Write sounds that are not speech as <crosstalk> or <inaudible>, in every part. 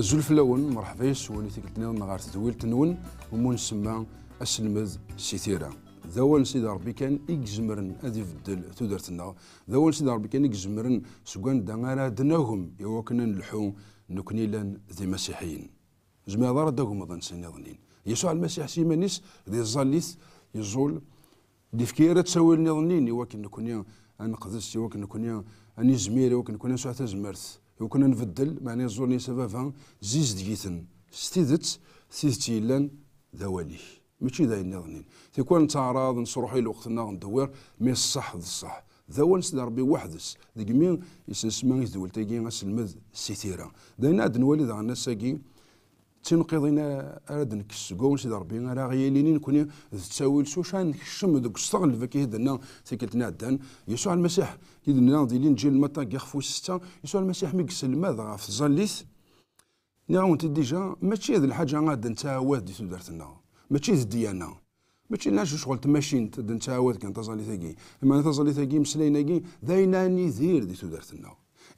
الزلف الاول مرحباش وني تنين نهار تدويل تنون ومو سما اسلمذ سيتيرا ذوال سيد ربي كان يجمرن هذه الدل تودرتنا ذوال سيد ربي كان يجمرن سكان دغارا دناهم يوا كنا نلحو نكني لان ذي مسيحيين زما دار اظن ظن ظنين يسوع المسيح سيمانيس ذي الزاليث يزول دي فكيرة تساوي نظنين يوا كنا كنا نقدس يوا كنا كنا اني زمير يوا كنا كنا ساعة يو كنا نفدل معنى زورني سبافا زيز ديتن ستيدت ثيثتي لان ذوالي ماشي ذا النظنين تيكون تعراض نصروحي الوقت نا ندور مي الصح ذا الصح ذا وان ربي وحدس ذيك مين يسسمان يزول تيكين غاس المذ سيتيرا دينا دنوالي ذا الناس ساكين تنقضينا اراد نكسكون سيدي ربي راه غياليني نكوني ذ التاويل سوشا نكشم ذوك الصغل فكي هدنا سيكلتنا عدان يسوع المسيح يدنا دنا لين نجي المطا كيخفو ستة يسوع المسيح مي قسل ماذا غاف الزليث نعاونت ديجا ماشي هذ الحاجة غاد نتعاود دي تدارتنا ماشي ذ الديانة ماشي ناش شغل تماشين نتعاود كان تزالي ثقي اما تزالي ثقي مسلينا كي داينا نذير دي تدارتنا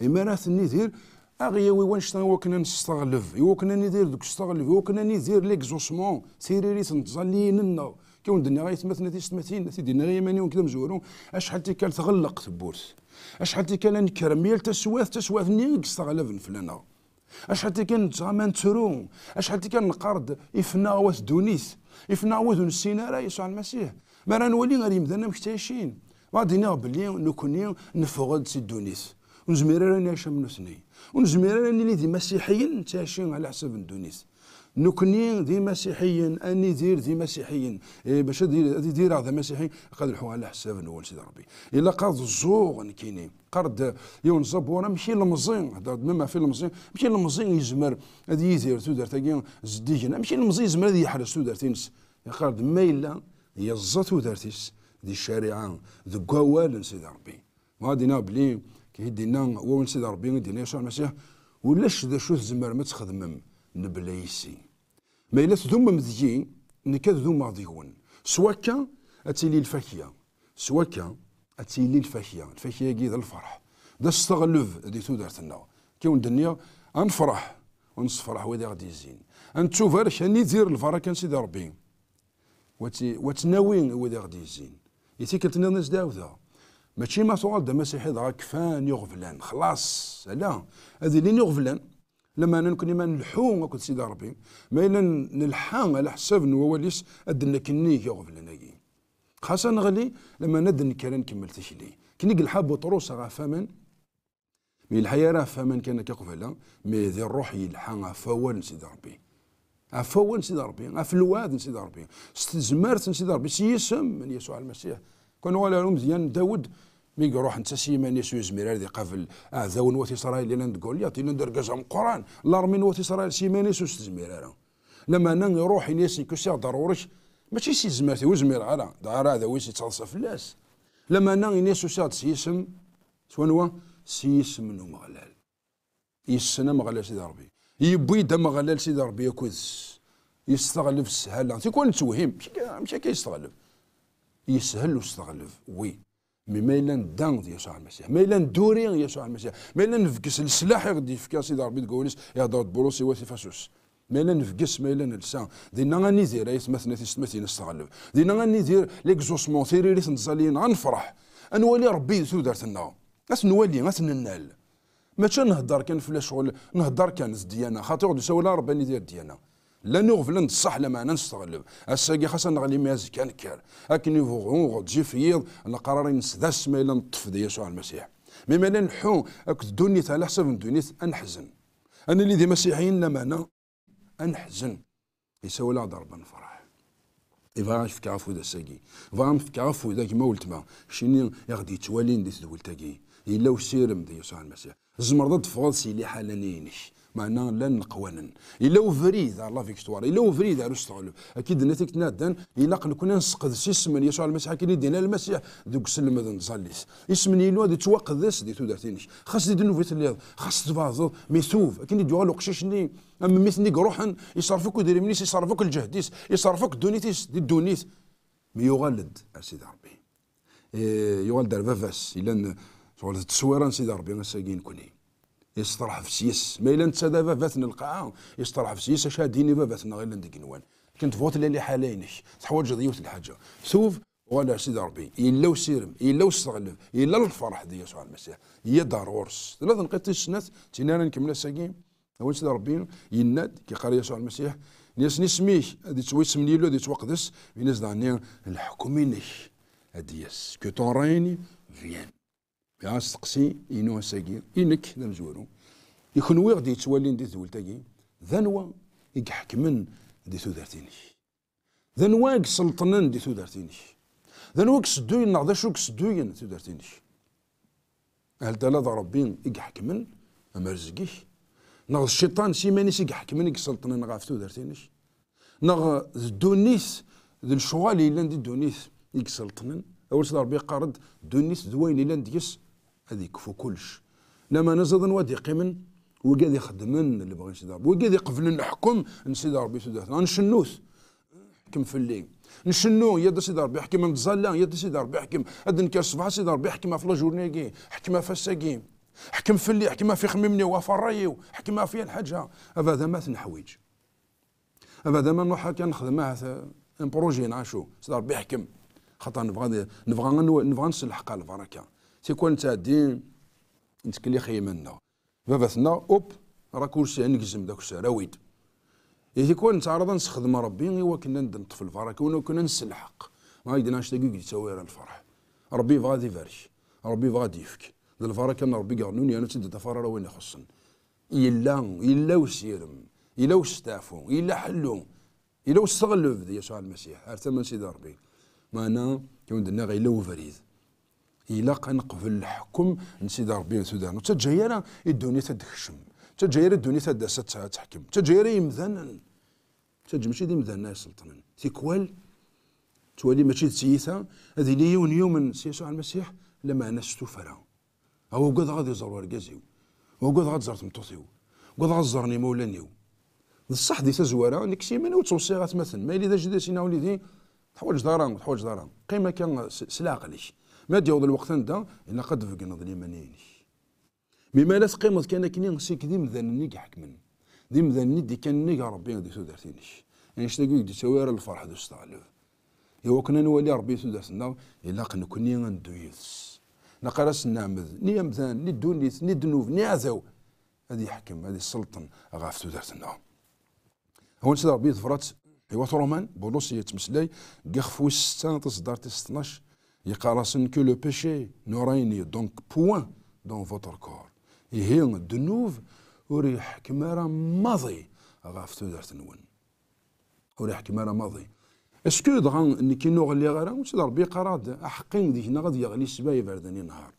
اما راه نذير اغياوي وانشتا وكنا نستغلف يوكنا ندير دوك استغلف يوكنا ندير ليكزوسمون سيريريت نتزاليننا كون ولد غاية تمثلنا نتي تمثلنا نتي دينا غاية ماني وكذا مزورو اشحال تي كان تغلق تبورت اشحال تي كان نكرم تسواث تسواث تسوات نيك استغلف نفلنا اشحال تي كان نتغامى نترو اشحال تي كان نقارد يفنا واس دونيس يفنا واس نسينا راه يسوع المسيح ما راه نولي غير يمدنا مكتاشين غادي نغبلي نكوني نفوغد سي دونيس ونزمير راه نعيش من ثني ونزمير راه نولي دي مسيحيين نتعشي على حسب الدونيس نكني ذي مسيحيين اني دير ذي مسيحيين إيه باش دير دي دير هذا مسيحي قد الحو على حساب نول سيدي ربي الا قاد الزوغ نكيني قرد يون زبورة مشي المزين هذا مما في المزين مشي المزين يزمر هذه يزير دار تودرت زديجنا مشي المزين يزمر هذه يحرس تودرت ينس قرد ما الا يزا تودرتيس دي الشريعه ذو قوال سيدي ربي غادي نابلي كيدينا هو سيدي ربي دينا يسوع المسيح ولاش ذا شو تزمر ما تخدمم نبلايسي ما إلا تذم مذجي نكا ذم غاديون سوا كان أتيلي الفاكية سوا كان أتيلي الفاكية الفاكية كي الفرح ذا استغلف دي تو لنا كي الدنيا أنفرح ونصفرح وذا غادي يزين انتو غير اني دير الفرح سيدي ربي وتناوين وذا غادي يزين يتيكلت الناس داوذا ماشي ما تقعد دا مسيحي ضرا كفان يغفلان خلاص لا هذه لين يغفلان لما انا نكون ما نلحوم كنت سيدي ربي ما الا نلحان على حساب نواليس ادنا كني يغفلان هاكي خاصة نغلي لما ندن كران كمل تشلي كني قل حاب وطروس راه فمن مي الحياة راه فمن كان كيقفلا مي ذي الروح يلحان فوال سيدي ربي عفوا سيدي ربي عف سيدي ربي استزمرت سيدي ربي سيسم من يسوع المسيح كانوا على مزيان داود ميغا يروح انت سيمان يسوس ميرار دي قفل اه ذاون وثي اسرائيل لان تقوليات لان درقزهم قران لارمين وثي اسرائيل سيمان يسوس تزميرار لما نان يروح كو سي ضروريش ماشي سي زمرتي وزمير على آه، دار هذا وين سيتصلص فلاس لما نان يسوس سيسم سوانوا سيسم نو مغلال يسنا مغلال سيدي ربي يبوي دم مغلال سيدي ربي يكوز يستغلف السهالة تيكون توهيم ماشي كيستغلف يسهل واستغلف وي مي ما الا نداند يسوع المسيح ما الا ندوري يسوع المسيح ما الا نفكس السلاح يغدي يفكا سيدي ربي تقوليس يهضر بروسي وثيفاسوس ما الا نفكس ما الا دينا دينا غنيدير ايت مثلا تيستمثيل نستغلب دينا غنيدير ليكزوسمون ريس نزالين غنفرح انوالي ربي دارت لنا اش نولي اش ننال ماشي نهضر كان فلا شغل نهضر كان الديانه خاطر غادي نسول ربي ندير ديانه لا نغفلن صح لما نستغلب الساقي خاصنا نغلي ماز كان كار أكن يفغون غدجي فيض نقرر نسدس ما إلا نطف دي يسوع المسيح مالا نحو أك دوني على حسب دوني أنحزن أنا اللي دي مسيحيين لما أنا أنحزن يسوي لا ضربا نفرح إذا نفك عفو ذا الساقي إذا نفك عفو ذاك ما ولت ما شيني يغدي توالين دي تاقي إلا وسيرم دي يسوع المسيح زمرض تفغض سيلي حالانينش معنا لان قوانا الا وفريد الله فيك شتوار الا وفريد ارسطو اكيد نتيك نادان الا كنا نسقد سيسم يسوع المسيح كي دينا المسيح دوك سلم نصليس اسم يلو هذا توقدس دي تودرتينيش خاص دي نوفيت اللي خاص مي ميسوف كي لو قشيشني اما ميثني روحا يصرفوك ويدير منيس يصرفوك الجهديس يصرفوك دونيتيس دي دونيس مي يغالد سيدي ربي إيه، يغالد الفافاس الا شغل التصويره سيدي ربي ساكين كوني يسترح في سيس ما الا نتا دابا فاتنا القاعه يسترح في سيس اش هاديني فاتنا غير لندق نوان كنت فوت لي حالينك تحوج ضيوت الحاجه شوف ولا سيدي ربي الا وسيرم الا وسغلب الا الفرح ديال يسوع المسيح هي دار ثلاث لا تنقيت السنات تينا نكمل ساكين هو سيدي ربي يناد كي قال يسوع المسيح ناس نسميه هادي سمني له هادي توقدس في ناس دعني الحكم هادي يس كو تون ريني فيان يا سقسي إنو ساكي إنك ذا مزورو يكون دي تولين دي تاقي ذا نوا يحكمن دي دارتينيش ذا نوا يسلطنن دي ثودرتيني ذا نوا يسدوين ذا شو يسدوين ثودرتيني هل تلا ذا ربين يحكمن أما رزقيه نغ الشيطان سيمانيس يحكمن يسلطنن غاف ثودرتيني نغ الدونيس ذي الشغال اللي لان دي دونيس يسلطنن أول سيدي ربي قارد دونيس دوين اللي لان ديس هذا يكفو كلش لما نزض نودي قمن وقاد يخدمن اللي بغى نسيدي ربي وقاد يقفل نحكم نسيدي ربي سيدي نشنوث حكم في الليل نشنو يا سيدي ربي حكيم متزلا يا سيدي ربي حكيم هذا نكر الصباح سيدي ربي حكيمه في لا كي حكيمه في الساكين حكم في اللي حكم في خممني وفي الرايو حكيمه في الحاجه هذا ما تنحويج هذا ما نروح كان معاه ان بروجي نعشو سيدي ربي حكم خاطر نبغى نبغى نبغى نسلحق البركه سي كون تعدي نتكلي خيمنا باباثنا اوب راه كلشي نقزم داك الشيء راه ويد إذا كون نتعرض نستخدم ربي إوا كنا نطفي الفرح كنا كنا نسلحق ما يدناش تاكي يتساوي الفرح ربي غادي يفرش ربي غادي يفك ذا الفرح كان ربي قانوني أنا تد تفرر وين يخصن إلا إلا وسيرم إلا وستافو إلا حلو إلا وستغلو في يسوع المسيح من سيدي ربي ما أنا كون درنا غير إلا وفريد الى قنقفل الحكم من سيدي ربي سودان وتجايرة الدنيا تدخشم تجايرة الدنيا تداس تحكم تجايرة يمذن حتى ماشي دي مذانا سلطان تيكوال توالي ماشي تسيثا هذه لي يوم يوم سيسو على المسيح لما انا استفرا هو قد غادي يزور رجازيو هو قد غادي زرت تمطوطيو قد غادي زرني مولاني بصح دي تزوارة نكسي من وتوصي مثلا ما الى ذا سينا وليدي تحوج داران تحوج داران قيمة كان سلاقليش ما ديوض الوقت انت الا قد في لي منيني مما لا سقيمت كان كني نسيك ذي مذنني حكمن ذي مذنني دي كان نيك ربي غادي سودرتيني يعني شتا دي سوير الفرح دو ستالو إوا كنا نولي ربي سودرتنا الا قن كنين غندو لا نقرس نعمد ني مزان ني دونيس ني دنوف ني عزاو هذه حكم هذه السلطن غاف سودرتنا هو نسيت ربي ظفرات إوا ثرومان بولوس يتمسلاي كاخ ستان ستة 12 que le بشي نو règne دونك بوان دون فوتر كور يهين دنوف وريح كما راه ماضي غاف تودر تنون وريح يحكم راه ماضي اسكو دغا كي اللي غير واش ضربي قراد احقين ديك غادي يغلي سباي بردني نهار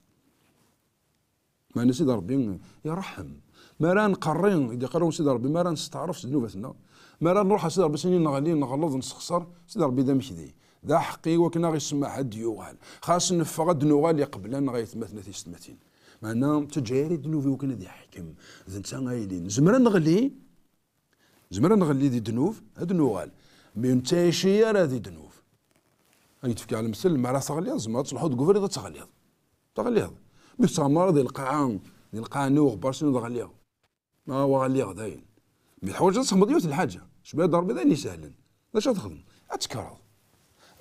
ما نسيد ضربي يرحم ما راه نقرين اذا قرون سيدي ربي ما راه نستعرف ذنوباتنا ما راه نروح سي ربي سنين نغلي نغلظ نسخسر سيدي ربي ذا مكذي ذا حقي وكنا غيسمع حد يوغال خاص نفرد نوغال يقبل نغا يتمثل في ستمثين معنا تجاري دنوفي وكنا ذي حكم ذن تاع غايلين نزمر نغلي نزمر نغلي ذي دنوف هاد نوغال مي نتاشي راه ذي دنوف غادي تفكي على المسل ما راه تغليض زعما تصلحو تكوفري تغليض تغليض مي تسمر ذي القاعة ذي القاعة نوغ برشلونة ما هو غليض داين مي الحوايج تسخمض يوت الحاجة شبيه ضربي ذاني سهلا باش تخدم اتكرر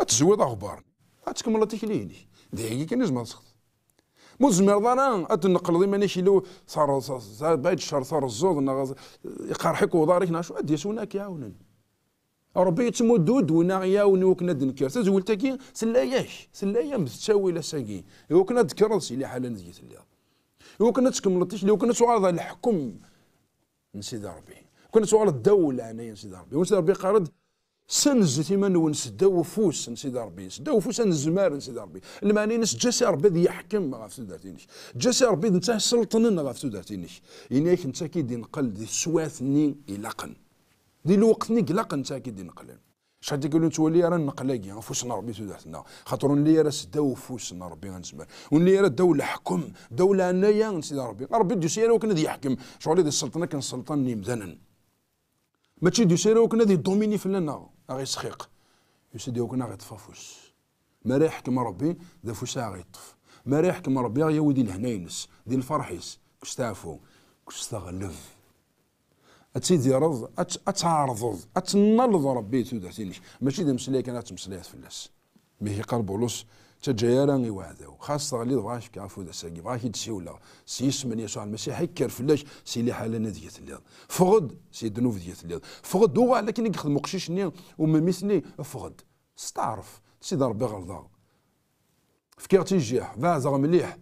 اتزود أخبار اتكمل تكليني ديك كي نجم تسخط مو تزمر ضران اتنقلض مانيش لو صار بعد الشهر صار الزوض يقرحك وضارك ناشو ادي سوناك يعاونن ربي يتمدد ونا ياون وكنا دنكر تزولتكي سلاياش سلايا متساوي لساكي وكنا ذكر سي اللي حالا نزكي سلايا وكنا تيش لو كنا تعرض الحكم من سيدي ربي كنا تعرض الدوله انايا سيدي ربي وسيدي ربي قرض سنزت ونس دو فوس نسيد ربي دو فوس نزمار نسيد ربي المعني نس جاسي ربي ذي يحكم غاف توداتينيش جاسي ربي نتا سلطنن غاف توداتينيش إنيك نتا كي دي نقل دي سواثني إلاقن دي الوقت ني قلقن نتا كي دي نقل شحال تقولوا اللي راه نقلاقي انفسنا ربي توداتنا خاطر اللي راه سداو فوس ربي غنزمر واللي راه دولة حكم دولة انايا نسيد ربي ربي دي سيرا وكنا دي يحكم شغل دي السلطنة كان سلطان نمذنن ماشي دي سيرا وكنا دي دوميني النار اغي سخيق يسدي وكنا غي طفى فوس ما ريحكم ربي ذا فوسا غي طف ما ريحكم ربي يا ودي لهناينس دي الفرحيس كستافو كستغلف رض اتعارضض اتنلض ربي سينيش ماشي ذا انا كان في الناس مي هي قال بولوس تجيرا يوعدوا خاصة اللي ضغاش كعفو ذا ساقي ضغاش ولا سيس من يسوع المسيح هكر فلاش سي لي حالنا ديت الليل فغد سي دنوف ديت الليل فغد هو لكن يخدم قشيشني ومميثني فغد ستعرف سيدي ربي في كيغتي الجيح فازغ مليح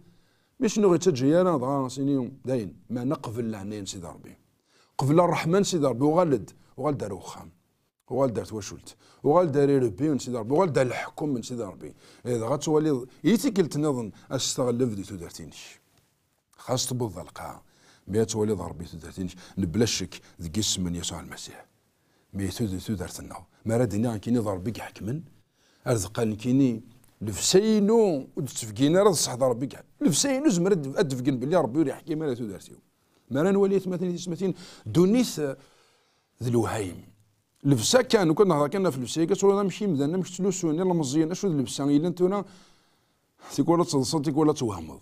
مش شنو غير تجيانا ضغا سيني داين ما نقبل سي دار ربي قبل الرحمن سي ربي وغلد وغلد دارو وغال دار تواشلت وغال داري ربي من سيدي ربي وغال دار الحكم من سيدي ربي اذا غتولي قلت نظن استغلف دي دارتينش خاص تبوظ القاع مي تولي تو دارتينش نبلا الشك ذي من يسوع المسيح مي تودرتنا ما رادنا كيني ضربي يحكمن ارزق كيني لفسينو تفكينا راه صح ربي لفسينو زمر ادفقن بلي ربي يحكي ما تودرتيو ما راه نولي 30 30 دونيث ذي الوهيم لبسه كان وكنا نهضر كنا في لبسه انا ماشي مدان مش تلوسوني الله مزيان اشنو لبسه الا انتونا تصدصد تصلصل تيكون توهمض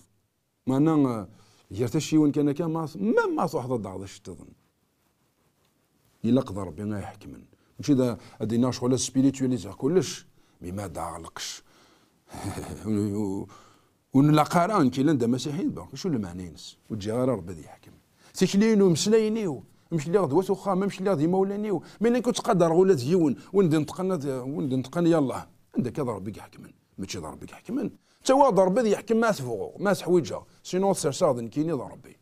معنا غير حتى شي وين كان كان ما ما واحد الضعض اش تظن الا قضى ربي ما يحكمن ماشي اذا ادينا شغل سبيريتواليز كلش مي <laughs> ما داغلقش ونلاقى راه كي لندى مسيحيين شو المعنى ينس وتجي ربي يحكم تكلينو مسلينيو مش اللي وخا ما مش اللي غدي مولاني ملي كنت قدر ولا تجيون وندي نتقن وندي نتقن يلاه عندك ربي يحكمن ماشي ربي يحكمن تا هو ضرب يحكم ما سفوغو ما حويجه سينو سير صادن كيني ربي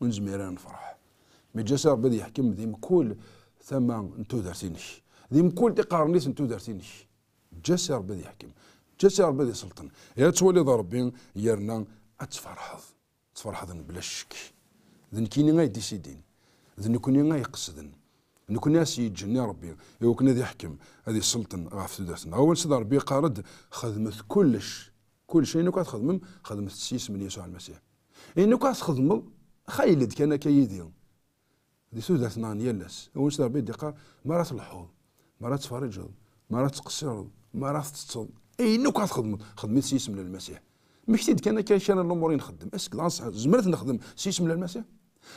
ونزمير نفرح مي جا بدي يحكم ذي مكول ثما نتو دارتيني ذي مكول تقارنيس نتو دارتيني جا بدي يحكم جا بدي يسلطن يا تولي ضربين يرنا اتفرحض تفرحض بلا شك ذن كيني غايديسيدين ذن ذ نكوني يقصدن نكون يجن يا ربي كنا ذي حكم هذه السلطن غاف تدرسنا اول سيد ربي قارد خدمت كلش كل شيء نكات خدم خدمت سيس من يسوع المسيح اي نكات خدمم خيلد كان كيدي دي سودتنا يلس اول سيد ربي ديقا مرات الحوض مرات تفرجض مرات تقصر مرات تتصل اي نكات خدم خدمت سيس من المسيح مشيت كان كان الامور نخدم اسك زمرت نخدم سيس من المسيح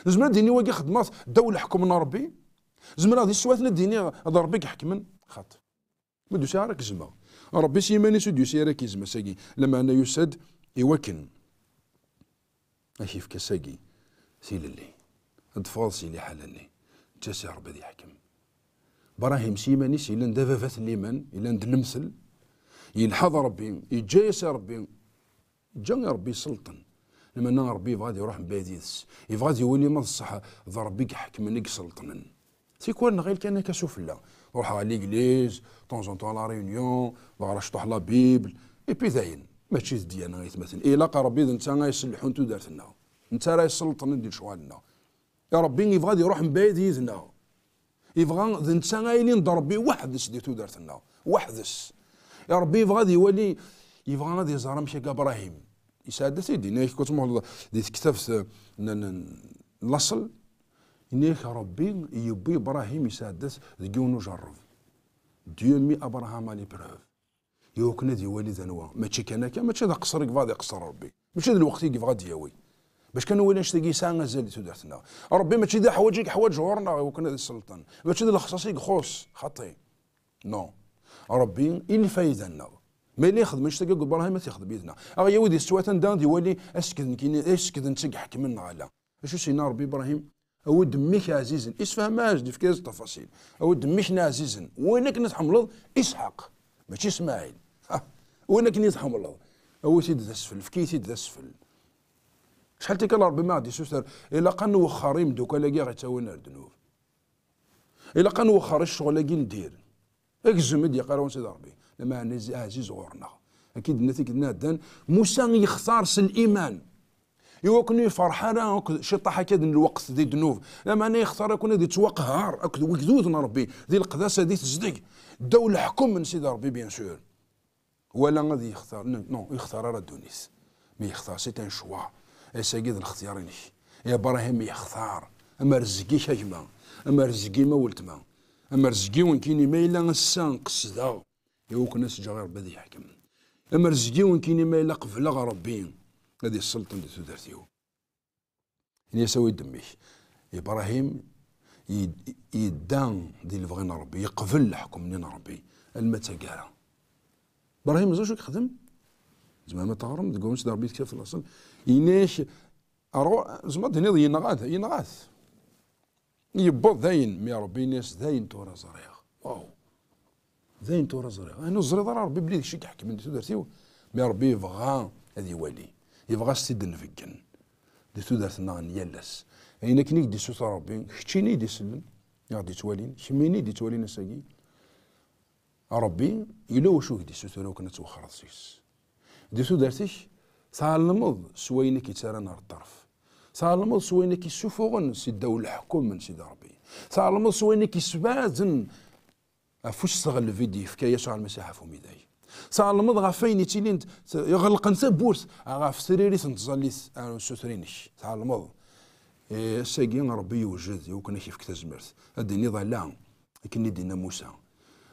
زمان ديني واقي خدمات دولة حكمنا ربي زمان هذه سواتنا ديني هذا ربي كيحكمن خاطر ما دوسي عراك زما ربي سيماني سو دوسي راك زما ساقي لما انا يسد يوكن اشيف كساقي سي للي اطفال سي اللي جا جاسي ربي ذي يحكم براهيم سيماني سي لان دافافات الليمان لان دلمثل يلحظ ربي يجايس ربي جا ربي سلطن لما انا ربي غادي يروح بيديس يفغادي يولي ما الصح ذا حكم يحكمني سلطنن سي كوا نغيل كان لا روح على ليغليز طون طون لا ريونيون ظهر شطح لا بيبل اي بي داين ماشي الديانه غيتمثل إلا إيه، ربي انت غيسلحو انتو دارتنا انت راه يسلطن ندير شوالنا يا ربي يبغى يروح مبايد يدنا يبغى انت غايلين ضربي وحدس دي دارتنا وحدس يا ربي يبغى يولي يبغى غادي يزهر مشي ابراهيم يساعد سيدي نيك كنت مهلا دي تكتف نصل نيك ربي يبي إبراهيم يساعد ديون جرب ديو مي أبراهام لي بروف يوكنا دي والد أنواع ماشي كان كان ماشي هذا قصر كيف غادي قصر ربي ماشي هذا الوقت كيف غادي ياوي باش كانوا ولا نشتاقي ساعة غزال تودعتنا ربي ماشي ذا حوايجك حوايج غورنا وكنا ذا السلطان ماشي ذا الخصاصي خص خطي نو ربي إلي فايدة لنا ما اللي يخدم مش تلقى ما تخدم باذن الله يا ودي دان دي ولي اسكن كيني اسكن نسق حكم لنا على شو سينا ربي ابراهيم اود ميك عزيزن اسفهم اجدي في كاز التفاصيل اود ميك عزيزن وينك نتحملض اسحاق ماشي اسماعيل وينك الله هو سيد اسفل فكي سيد اسفل شحال تيك ربي ما غادي يسوسر الا قان وخاريم دوكا لاكي غيتاوينا الذنوب الا قانو وخر الشغل كي ندير اكزم يدي قارون سيد ربي لما عزيز آه، غورنا اكيد نتيك نادان موسى يختار سن الايمان يوكن يفرح انا آه، شطح كاد الوقت ذي دنوف لما انا يختار كون ذي توقهار وكذوذ ربي ذي القداسه ذي تصدق داو الحكم من سيدي ربي بيان سور ولا غادي يختار نو نعم، نعم، يختار راه دونيس مي يختار سيت ان شوا اساكي إيه، ذي الاختيار يا ابراهيم يختار اما رزقي شجما اما رزقي ما ولتما اما رزقي وين كيني ما الا نسان قصدا يوك ناس جغير بدا يحكم اما رزقيون كين ما في فلغ ربي هذه السلطه اللي تدرتيو ان يسوي دميه ابراهيم يدان دي اللي بغينا ربي يقفل الحكم منين ربي المتى قال ابراهيم زوج يخدم زعما ما تغرم تقومش دار بيت كيف الاصل يناش ارو زعما دنيض ينغاث ينغاث يبض ذاين مي ربي ناس ذاين تورا صريخ واو زين تورا زري انا زري ضر ربي بلي داكشي كيحكم من درتيو مي ربي يبغى هذه ولي يبغى السيد نفكن دي تو نان يلس اين كني دي سوت ربي كتشيني دي سلم غادي توالين شميني دي توالين الساكي ربي الا وشو دي سوت لو كنت توخر سيس دي تودرتيش تعلمض سوينا كيتسارى نار الطرف تعلمض سوينا كيسوفوغن سي الدولة الحكم من سيدي ربي تعلمض سوينا كيسبازن فوش صغل الفيديو في يشعل المساحه في ميداي صار غا فين تيلين يغلق نسى بورس غاف في سريري سنتزليس صار المض إيه، الساقي ربي يوجد يوكنا كيف كتزمرت هذه نظام لا كني دينا موسى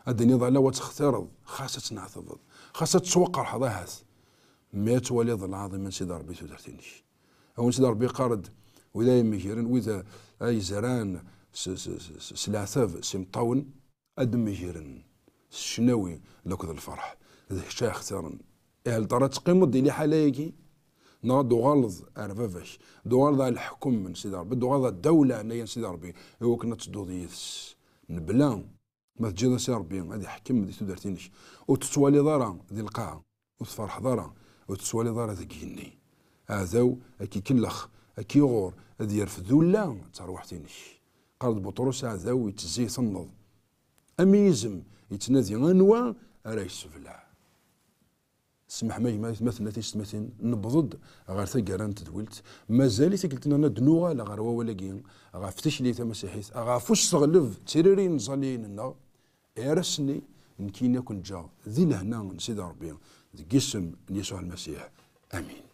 هذه نظام لا وتخترض خاصة تنعتضض خاصة توقر حضاهاس ما تواليض العظيم من سيدي ربي تدرتينيش او سيدي ربي قارد ولا يمكيرن وإذا اي زران سلاثاف سيمطاون جيرن الشناوي لوكد الفرح ذهشا اختارن إهل ترى تقيمض لي حلايكي نا دوغالض أرفافاش دوغالض الحكم من سيدي ربي دوغالض الدولة أنايا سيدي ربي هو كنا تدو ديس نبلا ما تجينا سيدي ربي غادي يحكم دي تدرتينش وتتوالي دارا دي القاعة وتفرح دارا وتتوالي دارا ذاك يني هذاو كي كلخ كي غور ديال فذولا لا تروح تينش قرض بطرس هذاو يتزي تنض اميزم يتنادي انواع راه يسبلع سمح ما مثلا تيستمثل نبضد غير ثقرا تدولت مازال تقلتنا انا دنوغا غير غافتش غير فتشليت غافوش غاف تيرين تيريرين زاليننا ارسني نكينا كنت جا ذي لهنا من سيدي ربي ذي قسم يسوع المسيح امين